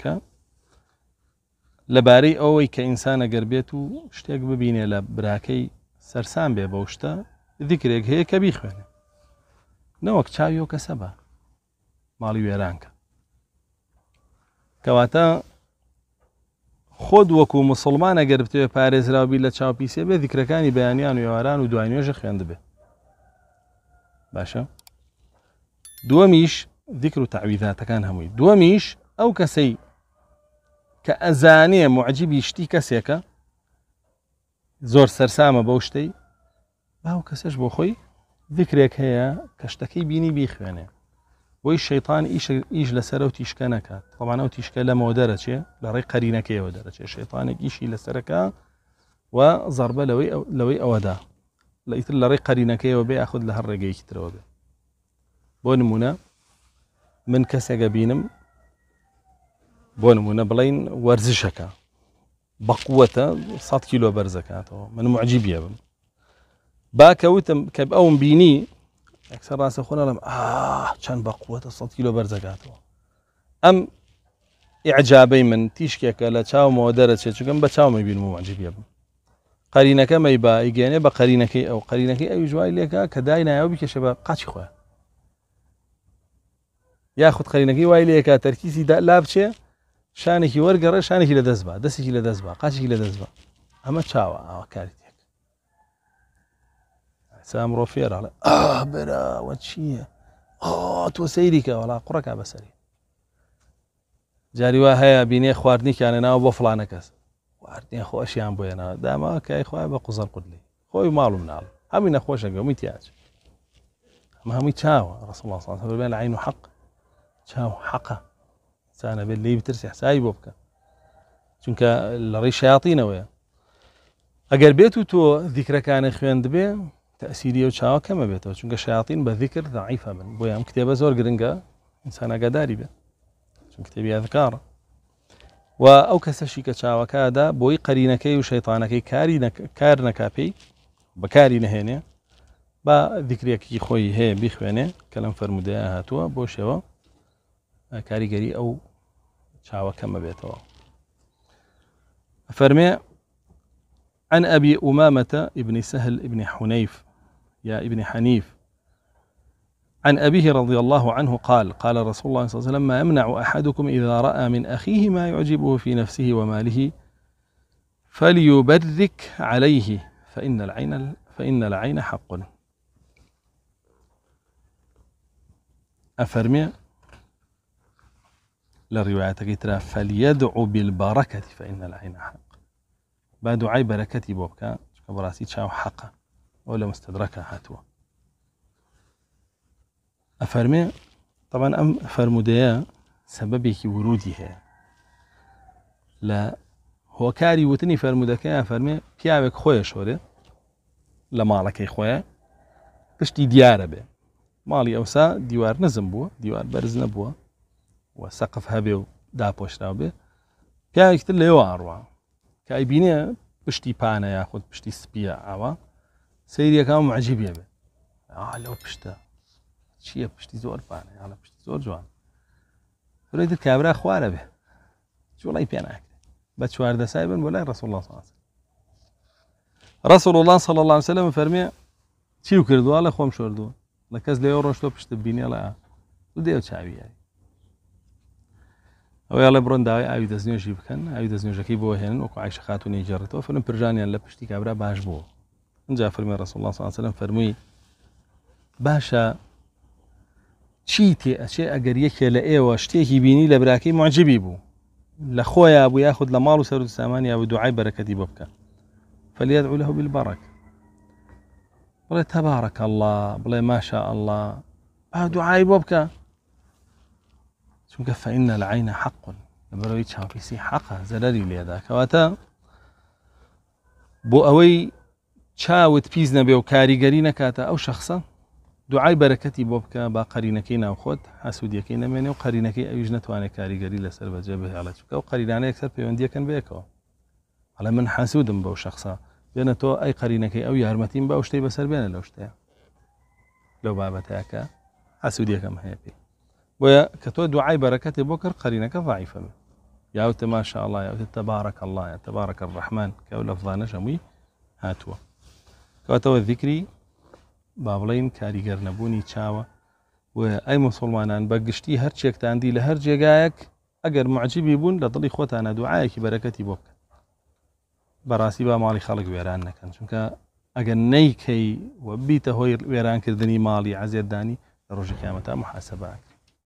دەکا لەبارەی ئەوەی کە ئینسانە گەربێت و شتێک ببینێ لە براکەی سەرسان بێ بەو شتە دیکرێک هەیە کە بیخوێنێ نەوەک چاویۆ کەسە بە ماڵی وێرانکە کەواتە خۆت وەکو مسلمانە گەربتێ پارێزراوبی لە چاوپیسێ بێ دیکرەکانی بەیانیان و ێواران و دوایێژە خوێند بێ باشە دووەمیش دیکر و تاویداتەکان هەمووی دووەمیش ئەو کەسەی کە ئەزانێ معجیبی شتی کەسێکە زۆر سەررسامە بەو شتەی باو کەسش بۆ خۆی ذکرێک هەیە کە شتەکەی بینی بیخوێنێ بۆی شەیطان ئیش لەسەر و تیشکە نکات تەوانە و تیشکە لەمەوە دەرەچێ لە ڕێی قەرینەکەیەوە دەرەچێ شەیطانێک ئیشی لەسەرەکە و زربە لەوەی لەوەی ئەوەدا لە ئیتر لە ڕێی قەرینەکەیەوە بێ یاخود لە هەر ڕێگەیکی ترەوە بێ بۆ نمونە من کەسێکە بینم بۆ نمونە بڵین وەرزشەکە بەقوەتە 100 کیلۆ بەرزەکاتەوە من معجیبە بم باکەوتم کە ئەوم بینی ئەکسەر ڕاستە خۆنەڵم چەند بەقوەتە 100 کیلۆ بەرزەکاتەوە ئەم عجابەی من تیشکێکە لە چاومەوە دەرەچێت چگەم بە چاومە بینم و معجیبە بم قەرینەکە مەی باگەێنێ بە قەرینەکەی ئەو قەرینەکەی ئەوی جوای لێکە کە دای نایەوە بکێشە بە قاچی خۆیان یاخود قەرینەکەی وای لێکە تەرکیزی لا بچێ شانێکی وەرگەڕە شانێکی لە دەست بە دەستێکی لە دەست بە قاچێکی لە دەست آه ئەمە چاوە ئاوە کاری آه، آه، تێک سامڕۆ فێراڵێ بەراوە چییە تۆ سەیریکە وڵا قوڕەکە بەسەری جاریوا هەیە بینێ خواردنییانە ناو بۆ فلانە کەس واردنیە خۆشیان بۆێنەوە داماوە کای خخوای بە قوزەر قودلی خۆی ماڵم ناڵ هەمی نەخۆشە گەمی تیاچ ئەمە هەمووی چاوە ڕسڵ بێن لە عین و حەق چاو حەقە سانا بلي بترسي حساي بوبكا بکە لري لەڕێی ويا ئەگەر بيتو تو تۆ كان خوێند بێ تاثيري و چاوە کەمە بێتەوە چونکە شیاطین بە ذیکر من بويا ئەم کتێبە زۆر گرنگە ئینسان ئەگاداری بێ چون کتێبی ئەذکارە و او كسا شيكا چاوەکەدا كادا بوي قرينكي وشيطانكي کاری کار نەکاپی بەکاری با دیکرێکی كي خوي هي کە كلام فەرمودەیە هاتوا بۆ شێوە کاریگەری او كما بيتوا فرمي عن أبي أمامة ابن سهل ابن حنيف يا ابن حنيف عن أبيه رضي الله عنه قال قال رسول الله صلى الله عليه وسلم ما يمنع أحدكم إذا رأى من أخيه ما يعجبه في نفسه وماله فليبرك عليه فإن العين فإن العين حق أفرمي لروايات كتير فليدع بالبركة فإن العين حق بعد عي بركة بوبكا براسي تشاو حقا ولا مستدركا هاتوا أفرمي طبعا أم فرمودية سببي كي ورودي هي لا هو كاري وتني فرمودا كي أفرمي بيعبك خويا شوري لا على كي خويا بشتي ديارة بي مالي أوسا ديوار نزم بوا ديوار برز نبوا و سەقف هەبێ و داپۆشرا بێ پیاێکتر لێوە ئاڕوە کایبینێ پشتی پانە یا خودت پشتی سپیە ئاوا سریەکان معجی بێبێ لەو پشتە چییە پشتی زۆر پانە یا لە پشتی زۆر جوان ڕێتر کابرا خوارە بێ جوڵی پێناکرێ بە چواردە سای بن بۆ لای ڕسول الله ساز ڕسول الله صل الله سلم فەرمێ چی و کردووە لە خۆم شردووە لە کەس لێ ڕۆشتۆ پشت بینێ لە دێو چاویایی ئەویاڵێ بڕۆن داوای ئاوی دەستنوێژی بکەن ئاوی دەستنوێژەکەی بۆ هێن وەکو عیشە خاتونی جێڕێتەوە فەرم پرژانیان لە پشتی کابرا باش بوو اینجا فەرمی ڕسوڵ الله سلام فەرمووی باشە چی تێ ئەچێ ئەگەر یەکێ لە ئێوە شتێکی بینی لە براکەی معجبی بوو لە خۆیان بوو یاخود لە ماڵ و سەر و سامانی یا دوعای بەرەکەتی بۆ بکە فەلیات ئەو لە هەوبیل الله بڵێ ماشا الله چون چونکە فەئینە لە عینە حەقون لەبەرەوەی چاوپیسی حەقە زەرەری لێدا کەواتە بۆ ئەوەی چاوت پیز نبی و کاریگەری نکاتا او شخصا دعای برکتی بۆ بکە با خود ناوخۆت حسوودیەکەی نامێنێ و قەرینەکەی ئەویش نتوانێت لسر و جبه بهێڵە چکە و قەریدانە یەکسەر پەیوەندیەکەن بەیەکەوە حالا من حسوودم بەو شخصە بێنە تۆ ئەی قەرینەکەی ئەو یارمەتیم بە ئەو شتەی بەسەر بێنە لەو شتەیە لەو بابەتەکە حسوودیەکەم هەیە پێی بۆیە کە تۆ دوعای بەرەکەتی بۆ کرد قەرینەکە ضعیفە ما شاء الله تەبارەك اللهە تبارك ڕحمان کە لە فزانە هەمووی هاتووە کەواتەوە ذیکری با بڵین کاریگەر نەبوونی چاوە وأي مسلمانان وأي گشتی هەر چێکتاندی لە هەر جێگایەک ئەگەر معجیبی بوون لە دڵی خۆتانە دوعاەکی بەرەکەتی بۆ بکە بەڕاستی با ماڵی خەڵک وێران نەکەن چونکە ئەگەر نەیکەی و بیتە هۆی وێرانکردنی ماڵی عزیێدانی